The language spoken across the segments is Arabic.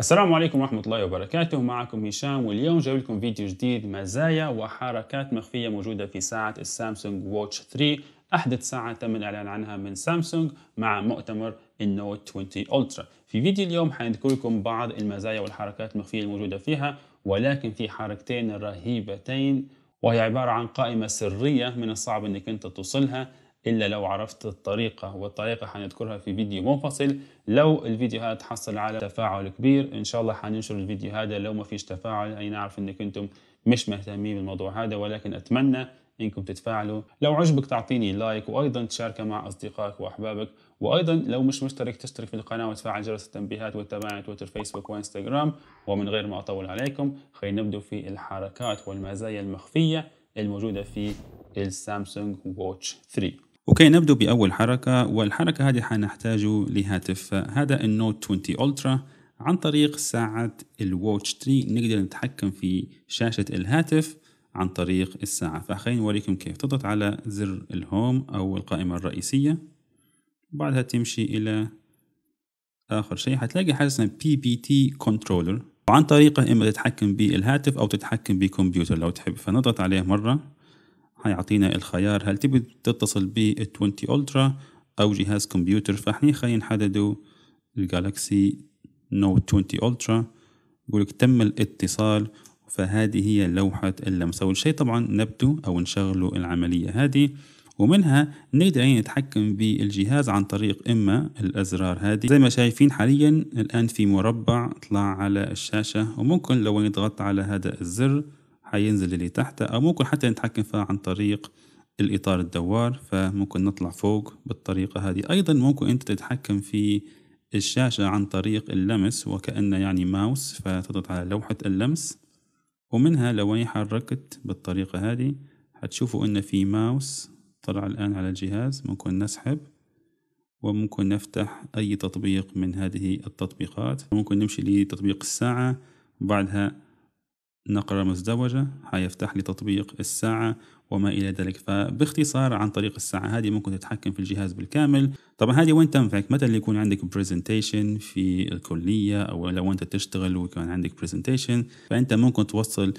السلام عليكم ورحمة الله وبركاته معكم هشام واليوم جايب لكم فيديو جديد مزايا وحركات مخفية موجودة في ساعة السامسونج واتش 3 أحدث ساعة تم الإعلان عنها من سامسونج مع مؤتمر النوت 20 ألترا في فيديو اليوم حنذكر لكم بعض المزايا والحركات المخفية الموجودة فيها ولكن في حركتين رهيبتين وهي عبارة عن قائمة سرية من الصعب أنك أنت توصلها إلا لو عرفت الطريقة والطريقة حنذكرها في فيديو منفصل لو الفيديو هذا تحصل على تفاعل كبير إن شاء الله حننشر الفيديو هذا لو ما فيش تفاعل أي نعرف أنك أنتم مش مهتمين بالموضوع هذا ولكن أتمنى انكم تتفاعلوا لو عجبك تعطيني لايك وايضا تشاركه مع اصدقائك واحبابك وايضا لو مش مشترك تشترك في القناه وتفعل جرس التنبيهات وتتابعني تويتر فيسبوك وانستغرام ومن غير ما اطول عليكم خلينا نبدأ في الحركات والمزايا المخفيه الموجوده في السامسونج ووتش 3 اوكي نبدو بأول حركة والحركة هذه حنحتاج لهاتف هذا النوت 20 ألترا عن طريق ساعة الواتش 3 نقدر نتحكم في شاشة الهاتف عن طريق الساعة فخليني أوريكم كيف تضغط على زر الهوم أو القائمة الرئيسية بعدها تمشي إلى آخر شيء حتلاقي حاجة اسمها بي بي تي كنترولر وعن طريقه إما تتحكم بالهاتف أو تتحكم بكمبيوتر لو تحب فنضغط عليه مرة حيعطينا الخيار هل تبي تتصل ب 20 الترا او جهاز كمبيوتر فاحنا خلينا نحددوا الجالكسي نوت 20 الترا يقولك تم الاتصال فهذه هي لوحة اللمسة أول طبعا نبدو أو نشغلوا العملية هذه ومنها نقدر يعني نتحكم بالجهاز عن طريق إما الأزرار هذه زي ما شايفين حاليا الآن في مربع طلع على الشاشة وممكن لو نضغط على هذا الزر حينزل اللي تحته أو ممكن حتى نتحكم فيها عن طريق الإطار الدوار فممكن نطلع فوق بالطريقة هذه أيضا ممكن أنت تتحكم في الشاشة عن طريق اللمس وكأنه يعني ماوس فتضغط على لوحة اللمس ومنها لو أني حركت بالطريقة هذه هتشوفوا أن في ماوس طلع الآن على الجهاز ممكن نسحب وممكن نفتح أي تطبيق من هذه التطبيقات ممكن نمشي لتطبيق الساعة وبعدها نقرة مزدوجة هيفتح لي تطبيق الساعة وما إلى ذلك فباختصار عن طريق الساعة هذه ممكن تتحكم في الجهاز بالكامل طبعا هذه وين تنفعك متى اللي يكون عندك برزنتيشن في الكلية أو لو أنت تشتغل وكان عندك برزنتيشن فأنت ممكن توصل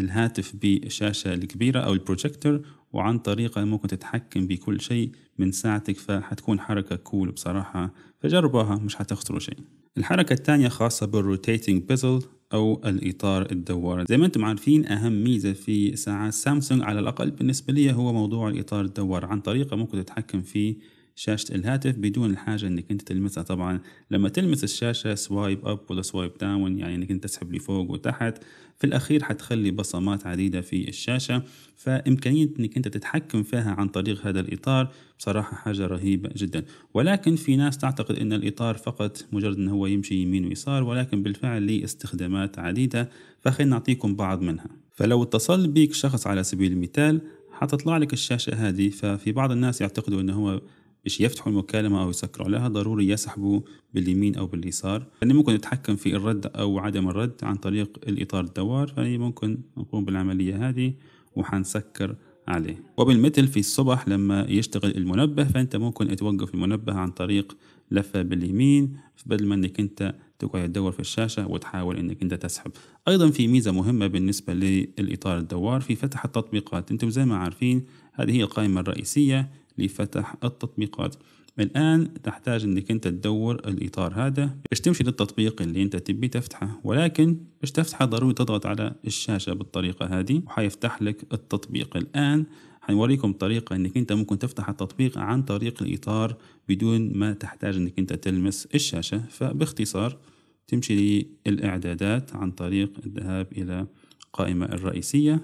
الهاتف بالشاشة الكبيرة أو البروجيكتور وعن طريقة ممكن تتحكم بكل شيء من ساعتك فحتكون حركة كول بصراحة فجربوها مش حتخسروا شيء الحركة الثانية خاصة بالروتيتنج بيزل او الاطار الدوار زي ما انتم عارفين اهم ميزه في ساعات سامسونج على الاقل بالنسبه لي هو موضوع الاطار الدوار عن طريقه ممكن تتحكم فيه شاشة الهاتف بدون الحاجة انك انت تلمسها طبعا لما تلمس الشاشة سوايب اب ولا سوايب داون يعني انك انت تسحب لفوق وتحت في الاخير حتخلي بصمات عديدة في الشاشة فامكانية انك انت تتحكم فيها عن طريق هذا الاطار بصراحة حاجة رهيبة جدا ولكن في ناس تعتقد ان الاطار فقط مجرد ان هو يمشي يمين ويسار ولكن بالفعل له استخدامات عديدة فخلينا نعطيكم بعض منها فلو اتصل بيك شخص على سبيل المثال حتطلع لك الشاشة هذه ففي بعض الناس يعتقدوا أنه هو باش يفتحوا المكالمة أو يسكروا عليها ضروري يسحبوا باليمين أو باليسار يعني ممكن يتحكم في الرد أو عدم الرد عن طريق الإطار الدوار فأني ممكن نقوم بالعملية هذه وحنسكر عليه وبالمثل في الصبح لما يشتغل المنبه فأنت ممكن توقف المنبه عن طريق لفة باليمين بدل ما أنك أنت تقعد تدور في الشاشة وتحاول أنك أنت تسحب أيضا في ميزة مهمة بالنسبة للإطار الدوار في فتح التطبيقات أنتم زي ما عارفين هذه هي القائمة الرئيسية لفتح التطبيقات الآن تحتاج أنك أنت تدور الإطار هذا باش تمشي للتطبيق اللي أنت تبي تفتحه ولكن باش تفتحه ضروري تضغط على الشاشة بالطريقة هذه وحيفتح لك التطبيق الآن حنوريكم طريقة أنك أنت ممكن تفتح التطبيق عن طريق الإطار بدون ما تحتاج أنك أنت تلمس الشاشة فباختصار تمشي للإعدادات عن طريق الذهاب إلى القائمة الرئيسية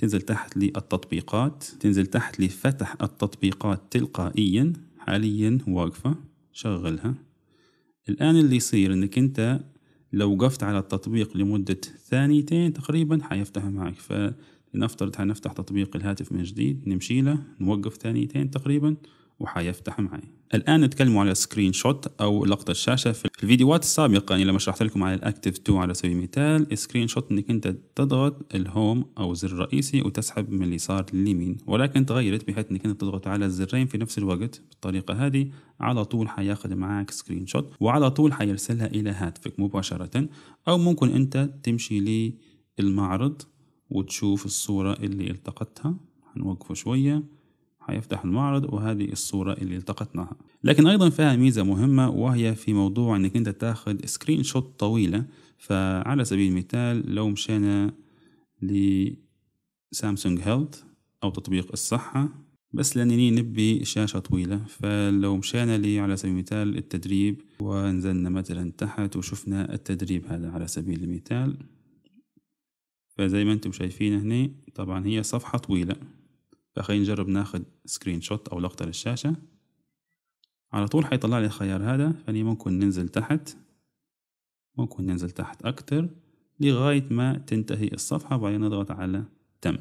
تنزل تحت للتطبيقات تنزل تحت لفتح التطبيقات تلقائيا حاليا واقفة شغلها الآن اللي يصير انك انت لو وقفت على التطبيق لمدة ثانيتين تقريبا حيفتح معك فلنفترض حنفتح تطبيق الهاتف من جديد نمشي له نوقف ثانيتين تقريبا وحيفتح معي الان نتكلم على سكرين شوت او لقطه الشاشه في الفيديوهات السابقه يعني لما شرحت لكم على الاكتيف 2 على سبيل المثال سكرين شوت انك انت تضغط الهوم او الزر الرئيسي وتسحب من اليسار لليمين ولكن تغيرت بحيث انك انت تضغط على الزرين في نفس الوقت بالطريقه هذه على طول حياخذ معك سكرين شوت وعلى طول حيرسلها الى هاتفك مباشره او ممكن انت تمشي للمعرض وتشوف الصوره اللي التقطتها هنوقفه شويه هيفتح المعرض وهذه الصورة اللي التقطناها لكن أيضا فيها ميزة مهمة وهي في موضوع إنك أنت تاخد سكرين شوت طويلة فعلى سبيل المثال لو مشينا لسامسونج هيلث أو تطبيق الصحة بس لأنني نبي شاشة طويلة فلو مشينا لي على سبيل المثال التدريب ونزلنا مثلا تحت وشفنا التدريب هذا على سبيل المثال فزي ما انتم شايفين هنا طبعا هي صفحة طويلة فخلينا نجرب ناخد سكرين شوت أو لقطة للشاشة على طول حيطلع لي الخيار هذا فأني ممكن ننزل تحت ممكن ننزل تحت أكتر لغاية ما تنتهي الصفحة وبعدين نضغط على تم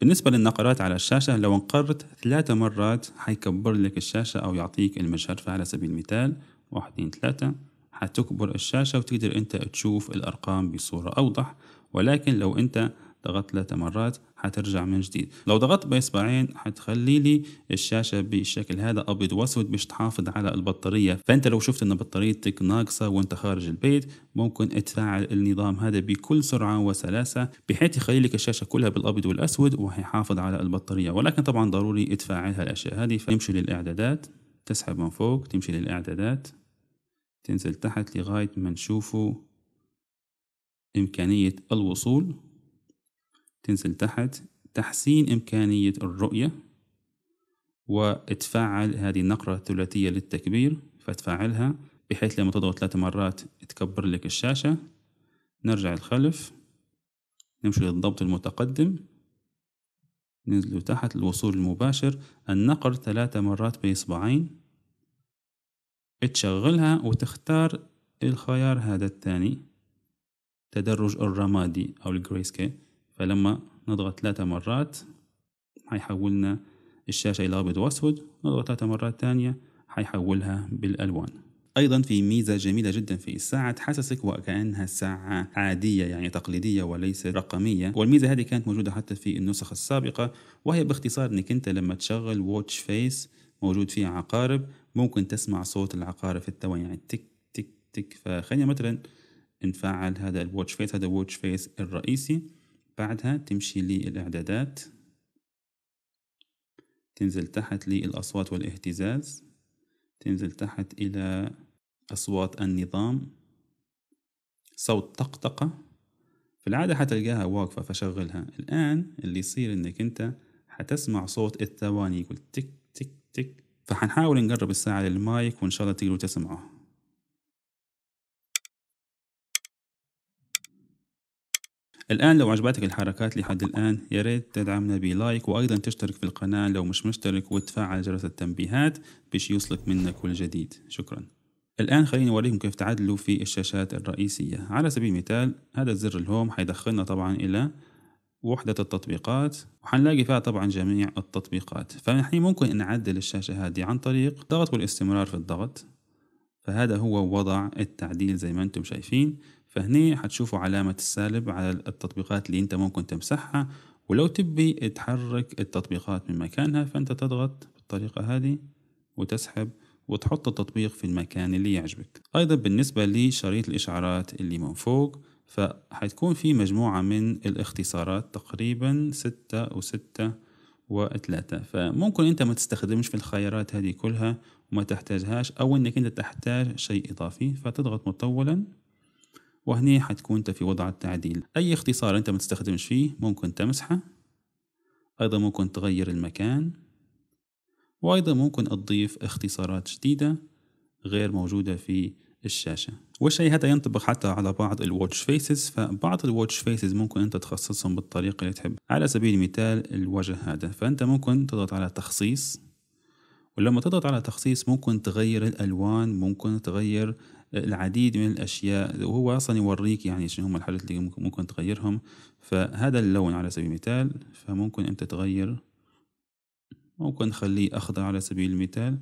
بالنسبة للنقرات على الشاشة لو انقرت ثلاثة مرات حيكبر لك الشاشة أو يعطيك المشهد فعلى سبيل المثال واحد اثنين ثلاثة حتكبر الشاشة وتقدر أنت تشوف الأرقام بصورة أوضح ولكن لو أنت ضغطت ثلاثة مرات حترجع من جديد لو ضغطت باصبعين حتخلي لي الشاشة بالشكل هذا أبيض وأسود مش تحافظ على البطارية فأنت لو شفت أن بطاريتك ناقصة وأنت خارج البيت ممكن تفعل النظام هذا بكل سرعة وسلاسة بحيث يخلي لك الشاشة كلها بالأبيض والأسود وهيحافظ على البطارية ولكن طبعا ضروري تفعل هالأشياء هذه فتمشي للإعدادات تسحب من فوق تمشي للإعدادات تنزل تحت لغاية ما نشوفه إمكانية الوصول تنزل تحت تحسين إمكانية الرؤية وتفعل هذه النقرة الثلاثية للتكبير فتفعلها بحيث لما تضغط ثلاث مرات تكبر لك الشاشة نرجع الخلف نمشي للضبط المتقدم ننزل تحت الوصول المباشر النقر ثلاث مرات بإصبعين تشغلها وتختار الخيار هذا الثاني تدرج الرمادي أو الجريسكي فلما نضغط ثلاثة مرات هيحولنا الشاشة إلى أبيض وأسود نضغط ثلاثة مرات تانية هيحولها بالألوان أيضا في ميزة جميلة جدا في الساعة تحسسك وكأنها ساعة عادية يعني تقليدية وليس رقمية والميزة هذه كانت موجودة حتى في النسخ السابقة وهي باختصار أنك أنت لما تشغل واتش فيس موجود فيه عقارب ممكن تسمع صوت العقارب في التوان يعني تك تك تك فخلينا مثلا نفعل هذا الواتش فيس هذا الواتش فيس الرئيسي بعدها تمشي للإعدادات تنزل تحت للأصوات والاهتزاز تنزل تحت إلى أصوات النظام صوت طقطقة في العادة حتلقاها واقفة فشغلها الآن اللي يصير إنك أنت حتسمع صوت الثواني يقول تك تك تك فحنحاول نقرب الساعة للمايك وإن شاء الله تقدروا تسمعوه الآن لو عجبتك الحركات لحد الآن يا ريت تدعمنا بلايك وأيضا تشترك في القناة لو مش مشترك وتفعل جرس التنبيهات باش يوصلك منا كل جديد شكرا الآن خليني أوريكم كيف تعدلوا في الشاشات الرئيسية على سبيل المثال هذا زر الهوم حيدخلنا طبعا إلى وحدة التطبيقات وحنلاقي فيها طبعا جميع التطبيقات فنحن ممكن نعدل الشاشة هذه عن طريق الضغط والاستمرار في الضغط فهذا هو وضع التعديل زي ما انتم شايفين فهني حتشوفوا علامة السالب على التطبيقات اللي انت ممكن تمسحها ولو تبي تحرك التطبيقات من مكانها فانت تضغط بالطريقة هذه وتسحب وتحط التطبيق في المكان اللي يعجبك أيضا بالنسبة لشريط الإشعارات اللي من فوق فحتكون في مجموعة من الاختصارات تقريبا ستة وستة وثلاثة فممكن أنت ما تستخدمش في الخيارات هذه كلها وما تحتاجهاش أو أنك أنت تحتاج شيء إضافي فتضغط مطولا وهني حتكون انت في وضع التعديل اي اختصار انت ما تستخدمش فيه ممكن تمسحه ايضا ممكن تغير المكان وايضا ممكن تضيف اختصارات جديدة غير موجودة في الشاشة والشيء هذا ينطبق حتى على بعض الواتش فيسز فبعض الواتش فيسز ممكن انت تخصصهم بالطريقة اللي تحب على سبيل المثال الوجه هذا فانت ممكن تضغط على تخصيص ولما تضغط على تخصيص ممكن تغير الألوان ممكن تغير العديد من الاشياء وهو اصلا يوريك يعني شنو هم الحاجات اللي ممكن تغيرهم فهذا اللون على سبيل المثال فممكن انت تغير ممكن نخليه اخضر على سبيل المثال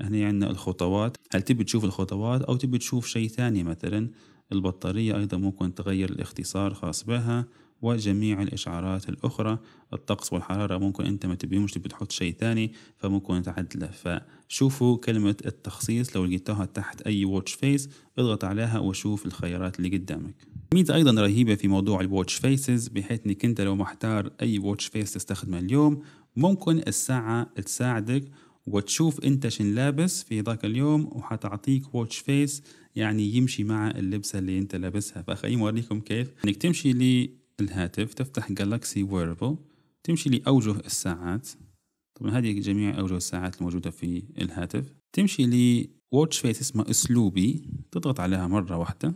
هنا عندنا الخطوات هل تبي تشوف الخطوات او تبي تشوف شيء ثاني مثلا البطارية أيضا ممكن تغير الاختصار خاص بها وجميع الإشعارات الأخرى الطقس والحرارة ممكن أنت ما تبيهمش تبي تحط شيء ثاني فممكن تعدله فشوفوا كلمة التخصيص لو لقيتها تحت أي واتش فيس اضغط عليها وشوف الخيارات اللي قدامك ميزة أيضا رهيبة في موضوع الواتش فيسز بحيث أنك أنت لو محتار أي واتش فيس تستخدمه اليوم ممكن الساعة تساعدك وتشوف انت شن لابس في ذاك اليوم وحتعطيك واتش فيس يعني يمشي مع اللبسة اللي انت لابسها فخليني اوريكم كيف انك تمشي الهاتف تفتح جالاكسي ويربل تمشي لأوجه الساعات طبعا هذه جميع أوجه الساعات الموجودة في الهاتف تمشي لواتش فيس اسمها أسلوبي تضغط عليها مرة واحدة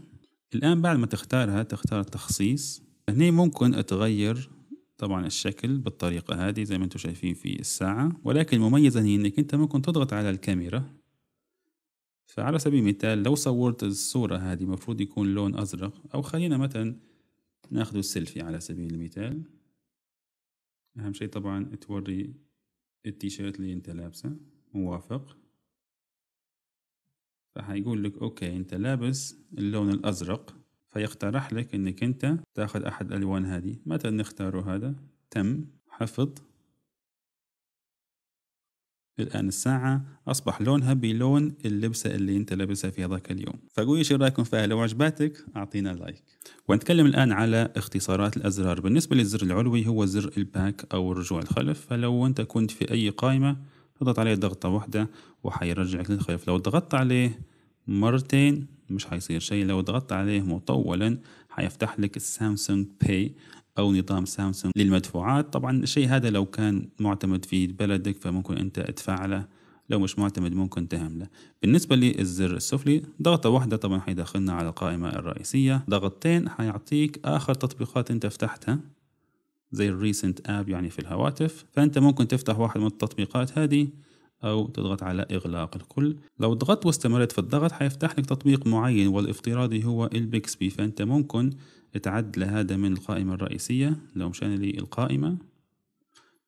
الآن بعد ما تختارها تختار تخصيص هنا ممكن أتغير طبعا الشكل بالطريقة هذه زي ما انتم شايفين في الساعة ولكن المميز هي انك انت ممكن تضغط على الكاميرا فعلى سبيل المثال لو صورت الصورة هذه مفروض يكون لون أزرق أو خلينا مثلا ناخذ السيلفي على سبيل المثال أهم شيء طبعا توري التيشيرت اللي أنت لابسه موافق فهيقول لك أوكي أنت لابس اللون الأزرق فيقترح لك أنك أنت تاخذ أحد الألوان هذه متى نختاره هذا تم حفظ الآن الساعة أصبح لونها بلون اللبسة اللي أنت لابسها في هذاك اليوم فقولي شو رأيكم فيها لو عجباتك أعطينا لايك ونتكلم الآن على اختصارات الأزرار بالنسبة للزر العلوي هو زر الباك أو الرجوع الخلف فلو أنت كنت في أي قائمة تضغط عليه ضغطة واحدة وحيرجعك للخلف لو ضغطت عليه مرتين مش حيصير شيء لو ضغطت عليه مطولا حيفتح لك السامسونج باي أو نظام سامسونج للمدفوعات طبعا الشيء هذا لو كان معتمد في بلدك فممكن أنت تفعله لو مش معتمد ممكن تهمله بالنسبة للزر السفلي ضغطة واحدة طبعا حيدخلنا على القائمة الرئيسية ضغطتين حيعطيك آخر تطبيقات أنت فتحتها زي الريسنت اب يعني في الهواتف فانت ممكن تفتح واحد من التطبيقات هذه او تضغط على اغلاق الكل لو ضغطت واستمرت في الضغط حيفتح لك تطبيق معين والافتراضي هو البيكسبي فانت ممكن اتعد لهذا من القائمة الرئيسية لو مشان لي القائمة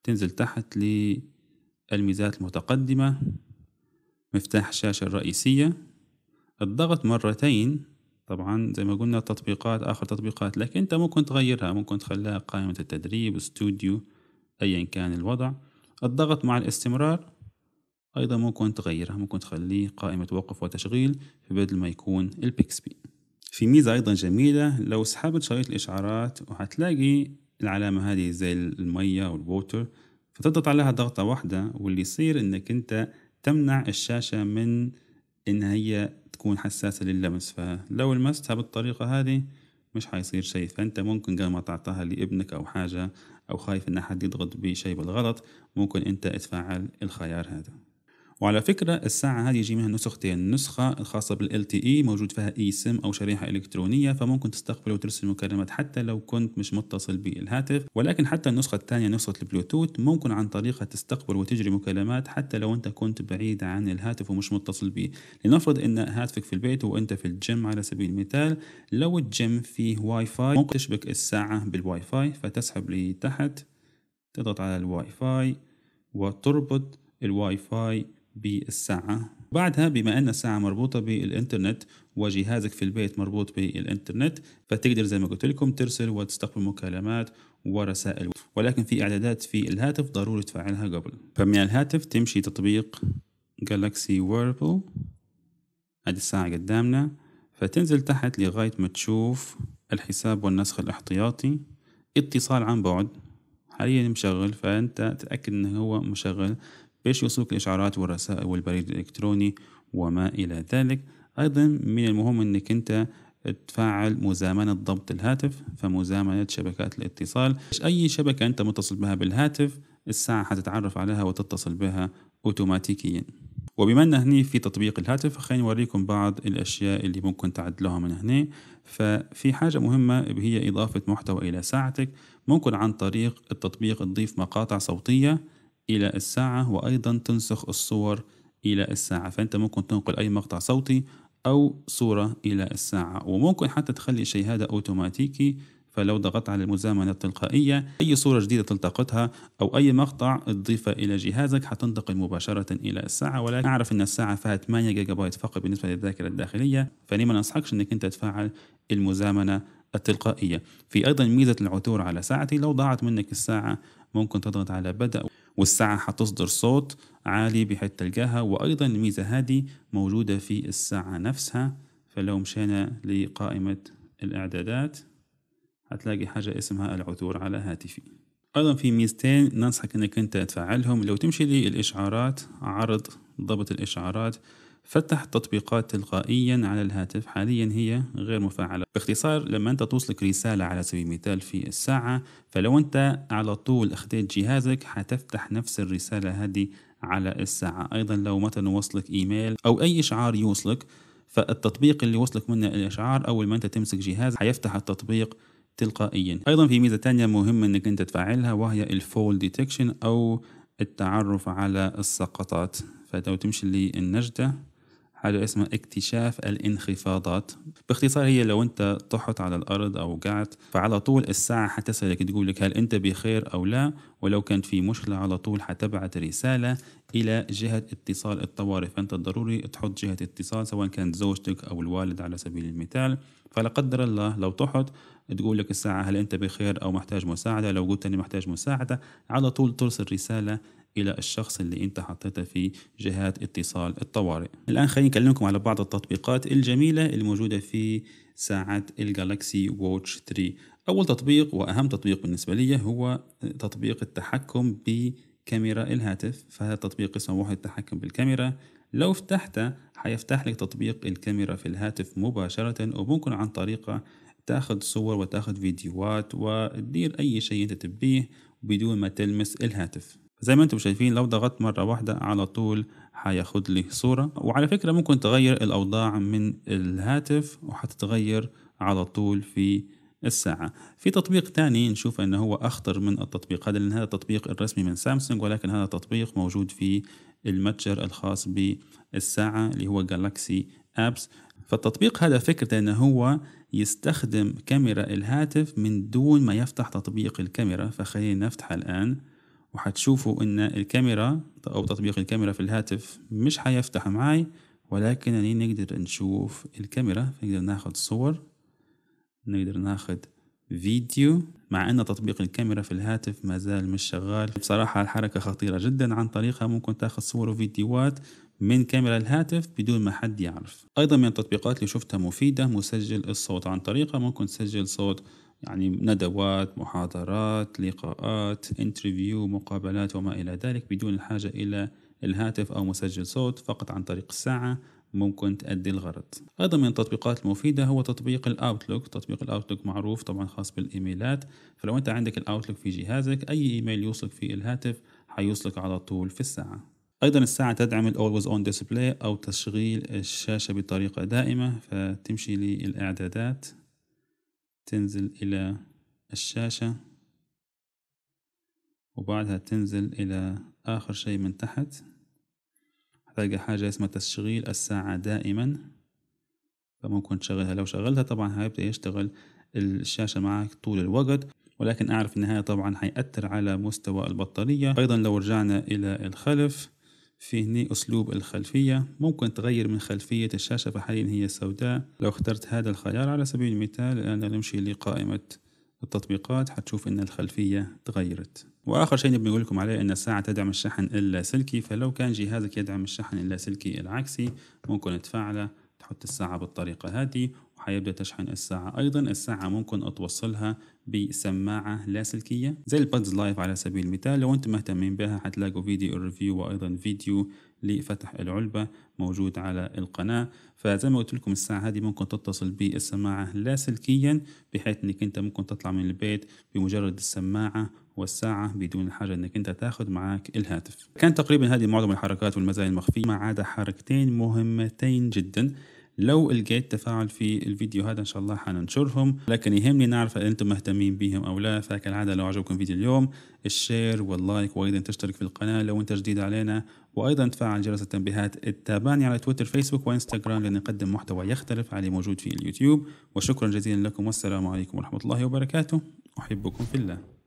تنزل تحت للميزات المتقدمة مفتاح الشاشة الرئيسية الضغط مرتين طبعا زي ما قلنا تطبيقات آخر تطبيقات لكن أنت ممكن تغيرها ممكن تخليها قائمة التدريب استوديو أيا كان الوضع الضغط مع الاستمرار أيضا ممكن تغيرها ممكن تخليه قائمة وقف وتشغيل في بدل ما يكون البيكسبي في ميزة أيضا جميلة لو سحبت شريط الإشعارات وهتلاقي العلامة هذه زي المية والووتر فتضغط عليها ضغطة واحدة واللي يصير إنك أنت تمنع الشاشة من إن هي تكون حساسة للمس فلو لمستها بالطريقة هذه مش حيصير شيء فأنت ممكن قبل ما تعطاها لابنك أو حاجة أو خايف إن حد يضغط بشيء بالغلط ممكن أنت تفعل الخيار هذا وعلى فكرة الساعة هذه يجي منها نسختين النسخة الخاصة بال LTE موجود فيها اي سم أو شريحة إلكترونية فممكن تستقبل وترسل مكالمات حتى لو كنت مش متصل بالهاتف ولكن حتى النسخة الثانية نسخة البلوتوث ممكن عن طريقها تستقبل وتجري مكالمات حتى لو أنت كنت بعيد عن الهاتف ومش متصل به لنفرض أن هاتفك في البيت وأنت في الجيم على سبيل المثال لو الجيم فيه واي فاي ممكن تشبك الساعة بالواي فاي فتسحب لتحت تضغط على الواي فاي وتربط الواي فاي بالساعة بعدها بما أن الساعة مربوطة بالإنترنت وجهازك في البيت مربوط بالإنترنت فتقدر زي ما قلت لكم ترسل وتستقبل مكالمات ورسائل ولكن في إعدادات في الهاتف ضروري تفعلها قبل فمن الهاتف تمشي تطبيق جالاكسي ويربل هذه الساعة قدامنا فتنزل تحت لغاية ما تشوف الحساب والنسخ الاحتياطي اتصال عن بعد حاليا مشغل فأنت تأكد أنه هو مشغل باش يوصلك الإشعارات والرسائل والبريد الإلكتروني وما إلى ذلك أيضا من المهم أنك أنت تفعل مزامنة ضبط الهاتف فمزامنة شبكات الاتصال أي شبكة أنت متصل بها بالهاتف الساعة حتتعرف عليها وتتصل بها أوتوماتيكيا وبما أن هني في تطبيق الهاتف خلينا نوريكم بعض الأشياء اللي ممكن تعدلوها من هنا ففي حاجة مهمة هي إضافة محتوى إلى ساعتك ممكن عن طريق التطبيق تضيف مقاطع صوتية إلى الساعة وأيضا تنسخ الصور إلى الساعة فأنت ممكن تنقل أي مقطع صوتي أو صورة إلى الساعة وممكن حتى تخلي الشيء هذا أوتوماتيكي فلو ضغطت على المزامنة التلقائية أي صورة جديدة تلتقطها أو أي مقطع تضيفه إلى جهازك حتنتقل مباشرة إلى الساعة ولكن أعرف أن الساعة فيها 8 جيجا بايت فقط بالنسبة للذاكرة الداخلية فلما ننصحكش أنك أنت تفعل المزامنة التلقائية في أيضا ميزة العثور على ساعتي لو ضاعت منك الساعة ممكن تضغط على بدأ والساعة حتصدر صوت عالي بحيث تلقاها وأيضا الميزة هذه موجودة في الساعة نفسها فلو مشينا لقائمة الإعدادات هتلاقي حاجة اسمها العثور على هاتفي أيضا في ميزتين ننصحك أنك أنت تفعلهم لو تمشي للإشعارات عرض ضبط الإشعارات فتح تطبيقات تلقائيا على الهاتف حاليا هي غير مفعلة باختصار لما أنت توصلك رسالة على سبيل المثال في الساعة فلو أنت على طول أخذت جهازك حتفتح نفس الرسالة هذه على الساعة أيضا لو مثلا وصلك إيميل أو أي إشعار يوصلك فالتطبيق اللي وصلك منه الإشعار أول ما أنت تمسك جهاز حيفتح التطبيق تلقائيا أيضا في ميزة تانية مهمة أنك أنت تفعلها وهي الفول ديتكشن أو التعرف على السقطات فلو تمشي للنجدة حاجة اسمها اكتشاف الانخفاضات باختصار هي لو انت طحت على الارض او قعدت فعلى طول الساعة حتسألك تقول لك هل انت بخير او لا ولو كان في مشكلة على طول حتبعت رسالة إلى جهة اتصال الطوارئ فأنت ضروري تحط جهة اتصال سواء كانت زوجتك أو الوالد على سبيل المثال فلا قدر الله لو طحت تقول لك الساعة هل أنت بخير أو محتاج مساعدة لو قلت أني محتاج مساعدة على طول ترسل رسالة إلى الشخص اللي أنت حطيته في جهات اتصال الطوارئ الآن خلينا نكلمكم على بعض التطبيقات الجميلة الموجودة في ساعة الجالكسي ووتش 3 أول تطبيق وأهم تطبيق بالنسبة لي هو تطبيق التحكم بكاميرا الهاتف فهذا التطبيق اسمه واحد التحكم بالكاميرا لو فتحته حيفتح لك تطبيق الكاميرا في الهاتف مباشرة وممكن عن طريقه تاخذ صور وتاخذ فيديوهات وتدير أي شيء أنت تبيه بدون ما تلمس الهاتف زي ما انتم شايفين لو ضغطت مرة واحدة على طول هياخد لي صورة وعلى فكرة ممكن تغير الأوضاع من الهاتف وحتتغير على طول في الساعة في تطبيق تاني نشوف أنه هو أخطر من التطبيق هذا لأن هذا التطبيق الرسمي من سامسونج ولكن هذا التطبيق موجود في المتجر الخاص بالساعة اللي هو جالاكسي أبس فالتطبيق هذا فكرته أنه هو يستخدم كاميرا الهاتف من دون ما يفتح تطبيق الكاميرا فخلينا نفتح الآن وحتشوفوا ان الكاميرا او تطبيق الكاميرا في الهاتف مش هيفتح معي اني نقدر نشوف الكاميرا نقدر ناخد صور نقدر ناخد فيديو مع ان تطبيق الكاميرا في الهاتف ما زال مش شغال بصراحة الحركة خطيرة جدا عن طريقها ممكن تاخد صور وفيديوهات من كاميرا الهاتف بدون ما حد يعرف ايضا من التطبيقات اللي شفتها مفيدة مسجل الصوت عن طريقة ممكن تسجل صوت يعني ندوات محاضرات لقاءات انترفيو مقابلات وما إلى ذلك بدون الحاجة إلى الهاتف أو مسجل صوت فقط عن طريق الساعة ممكن تأدي الغرض أيضا من التطبيقات المفيدة هو تطبيق الأوتلوك تطبيق الأوتلوك معروف طبعا خاص بالإيميلات فلو أنت عندك الأوتلوك في جهازك أي إيميل يوصلك في الهاتف حيوصلك على طول في الساعة أيضا الساعة تدعم ال Always On Display أو تشغيل الشاشة بطريقة دائمة فتمشي للإعدادات تنزل إلى الشاشة وبعدها تنزل إلى آخر شيء من تحت هتلاقي حاجة اسمها تشغيل الساعة دائما فممكن تشغلها لو شغلتها طبعا هيبدأ يشتغل الشاشة معك طول الوقت ولكن أعرف إن هذا طبعا هيأثر على مستوى البطارية أيضا لو رجعنا إلى الخلف في هنا أسلوب الخلفية ممكن تغير من خلفية الشاشة فحاليا هي سوداء لو اخترت هذا الخيار على سبيل المثال الآن نمشي لقائمة التطبيقات حتشوف ان الخلفيه تغيرت واخر شيء نبي نقول لكم عليه ان الساعه تدعم الشحن اللاسلكي فلو كان جهازك يدعم الشحن اللاسلكي العكسي ممكن تفعله تحط الساعه بالطريقه هذه حيبدأ تشحن الساعة أيضا الساعة ممكن أتوصلها بسماعة لاسلكية زي البادز لايف على سبيل المثال لو أنتم مهتمين بها حتلاقوا فيديو الريفيو وأيضا فيديو لفتح العلبة موجود على القناة فزي ما قلت لكم الساعة هذه ممكن تتصل بالسماعة لاسلكيا بحيث انك انت ممكن تطلع من البيت بمجرد السماعة والساعة بدون الحاجة انك انت تاخذ معك الهاتف كان تقريبا هذه معظم الحركات والمزايا المخفية ما عدا حركتين مهمتين جدا لو لقيت تفاعل في الفيديو هذا ان شاء الله حننشرهم لكن يهمني نعرف اذا انتم مهتمين بهم او لا فكالعاده لو عجبكم فيديو اليوم الشير واللايك وايضا تشترك في القناه لو انت جديد علينا وايضا تفعل جرس التنبيهات تابعني على تويتر فيسبوك وانستغرام لنقدم محتوى يختلف عن موجود في اليوتيوب وشكرا جزيلا لكم والسلام عليكم ورحمه الله وبركاته احبكم في الله